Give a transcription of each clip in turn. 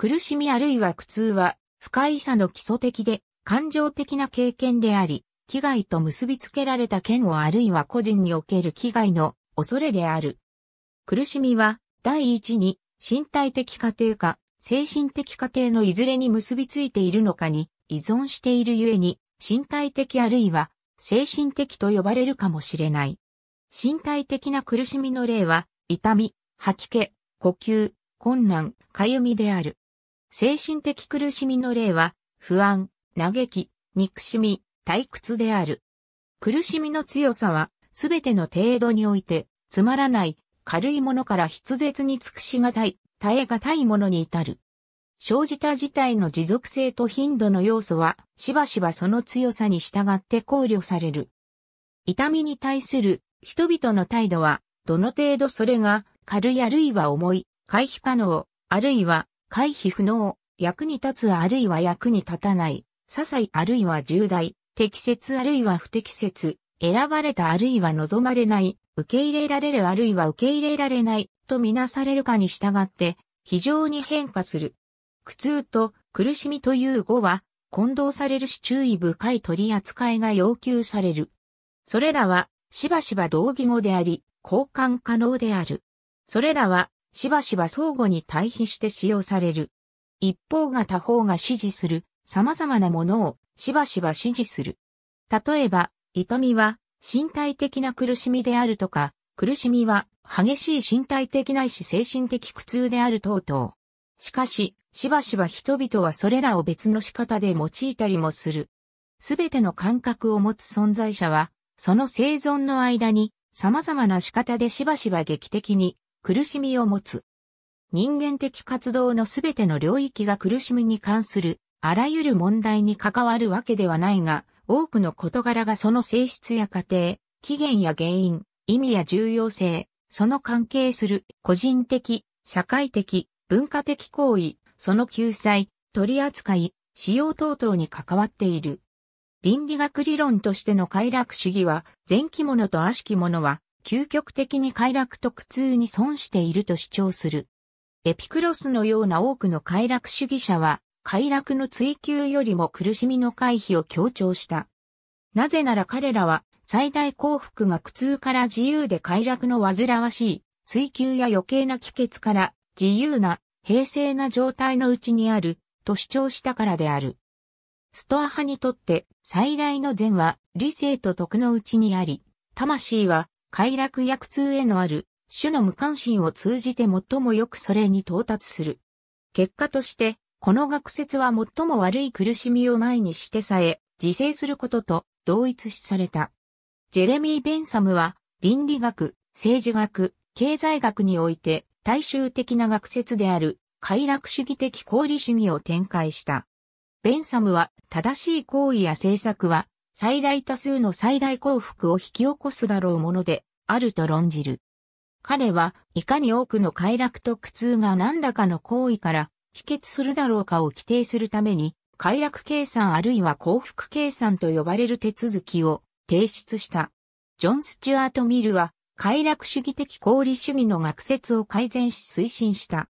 苦しみあるいは苦痛は、不快さの基礎的で、感情的な経験であり、危害と結びつけられた嫌悪あるいは個人における危害の恐れである。苦しみは、第一に、身体的過程か、精神的過程のいずれに結びついているのかに依存しているゆえに、身体的あるいは精神的と呼ばれるかもしれない。身体的な苦しみの例は、痛み、吐き気、呼吸、困難、かゆみである。精神的苦しみの例は、不安、嘆き、憎しみ、退屈である。苦しみの強さは、すべての程度において、つまらない、軽いものから筆舌に尽くしがたい、耐えがたいものに至る。生じた事態の持続性と頻度の要素は、しばしばその強さに従って考慮される。痛みに対する人々の態度は、どの程度それが軽いあるいは重い、回避可能、あるいは回避不能、役に立つあるいは役に立たない、些細あるいは重大、適切あるいは不適切、選ばれたあるいは望まれない、受け入れられるあるいは受け入れられない、とみなされるかに従って、非常に変化する。苦痛と苦しみという語は、混同されるし注意深い取り扱いが要求される。それらは、しばしば同義語であり、交換可能である。それらは、しばしば相互に対比して使用される。一方が他方が支持する様々なものをしばしば支持する。例えば、痛みは身体的な苦しみであるとか、苦しみは激しい身体的ないし精神的苦痛である等々。しかし、しばしば人々はそれらを別の仕方で用いたりもする。すべての感覚を持つ存在者は、その生存の間に様々な仕方でしばしば劇的に苦しみを持つ。人間的活動のすべての領域が苦しみに関する、あらゆる問題に関わるわけではないが、多くの事柄がその性質や過程、起源や原因、意味や重要性、その関係する個人的、社会的、文化的行為、その救済、取り扱い、使用等々に関わっている。倫理学理論としての快楽主義は、前期者と悪しき者は、究極的に快楽と苦痛に損していると主張する。エピクロスのような多くの快楽主義者は、快楽の追求よりも苦しみの回避を強調した。なぜなら彼らは、最大幸福が苦痛から自由で快楽の煩わしい、追求や余計な帰結から自由な平静な状態のうちにあると主張したからである。ストア派にとって最大の善は理性と徳のうちにあり、魂は快楽薬通痛へのある、種の無関心を通じて最もよくそれに到達する。結果として、この学説は最も悪い苦しみを前にしてさえ、自制することと同一視された。ジェレミー・ベンサムは、倫理学、政治学、経済学において、大衆的な学説である、快楽主義的功利主義を展開した。ベンサムは、正しい行為や政策は、最大多数の最大幸福を引き起こすだろうもので、あると論じる。彼はいかに多くの快楽と苦痛が何らかの行為から帰結するだろうかを規定するために、快楽計算あるいは幸福計算と呼ばれる手続きを提出した。ジョン・スチュアート・ミルは、快楽主義的功利主義の学説を改善し推進した。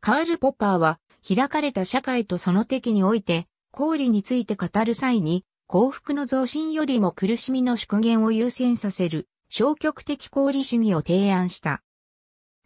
カール・ポッパーは、開かれた社会とその敵において、功利について語る際に、幸福の増進よりも苦しみの縮減を優先させる消極的功利主義を提案した。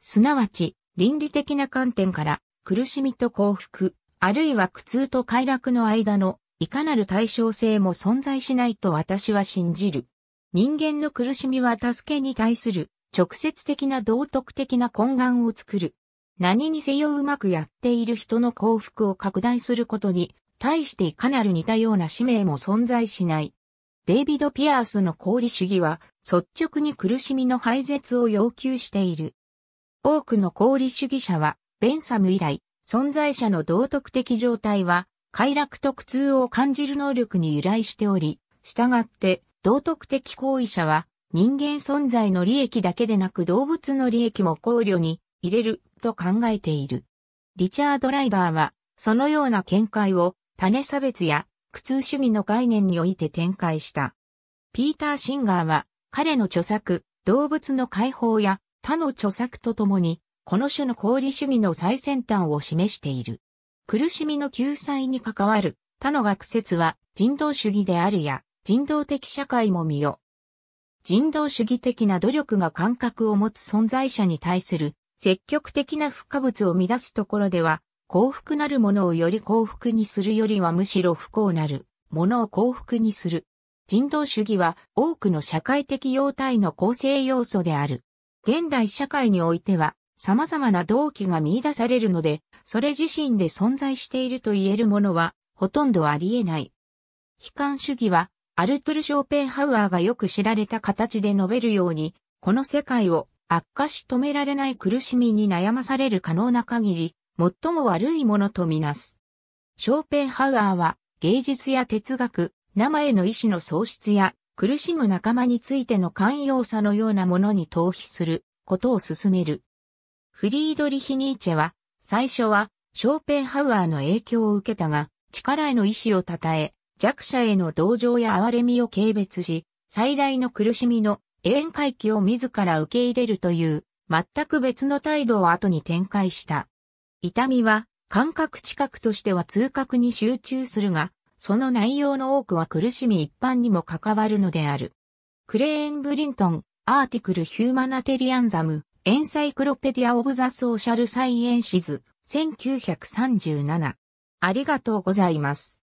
すなわち、倫理的な観点から、苦しみと幸福、あるいは苦痛と快楽の間の、いかなる対称性も存在しないと私は信じる。人間の苦しみは助けに対する直接的な道徳的な懇願を作る。何にせようまくやっている人の幸福を拡大することに対してかなり似たような使命も存在しない。デイビド・ピアースの功利主義は率直に苦しみの廃絶を要求している。多くの功利主義者は、ベンサム以来、存在者の道徳的状態は、快楽と苦痛を感じる能力に由来しており、従って、道徳的行為者は、人間存在の利益だけでなく動物の利益も考慮に入れると考えている。リチャード・ライバーは、そのような見解を種差別や苦痛主義の概念において展開した。ピーター・シンガーは彼の著作、動物の解放や他の著作とともに、この種の功利主義の最先端を示している。苦しみの救済に関わる他の学説は人道主義であるや人道的社会も見よ。人道主義的な努力が感覚を持つ存在者に対する積極的な不可物を乱すところでは幸福なるものをより幸福にするよりはむしろ不幸なるものを幸福にする。人道主義は多くの社会的様態の構成要素である。現代社会においては様々な動機が見出されるので、それ自身で存在していると言えるものはほとんどあり得ない。悲観主義はアルトゥル・ショーペンハウアーがよく知られた形で述べるように、この世界を悪化し止められない苦しみに悩まされる可能な限り、最も悪いものとみなす。ショーペンハガーは芸術や哲学、生への意志の喪失や苦しむ仲間についての寛容さのようなものに逃避することを進める。フリードリヒ・ニーチェは最初はショーペンハウアーの影響を受けたが力への意志を称え弱者への同情や憐れみを軽蔑し最大の苦しみの永遠回帰を自ら受け入れるという全く別の態度を後に展開した。痛みは感覚知覚としては痛覚に集中するが、その内容の多くは苦しみ一般にも関わるのである。クレーン・ブリントン、アーティクル・ヒューマナテリアンザム、エンサイクロペディア・オブ・ザ・ソーシャル・サイエンシズ、1937。ありがとうございます。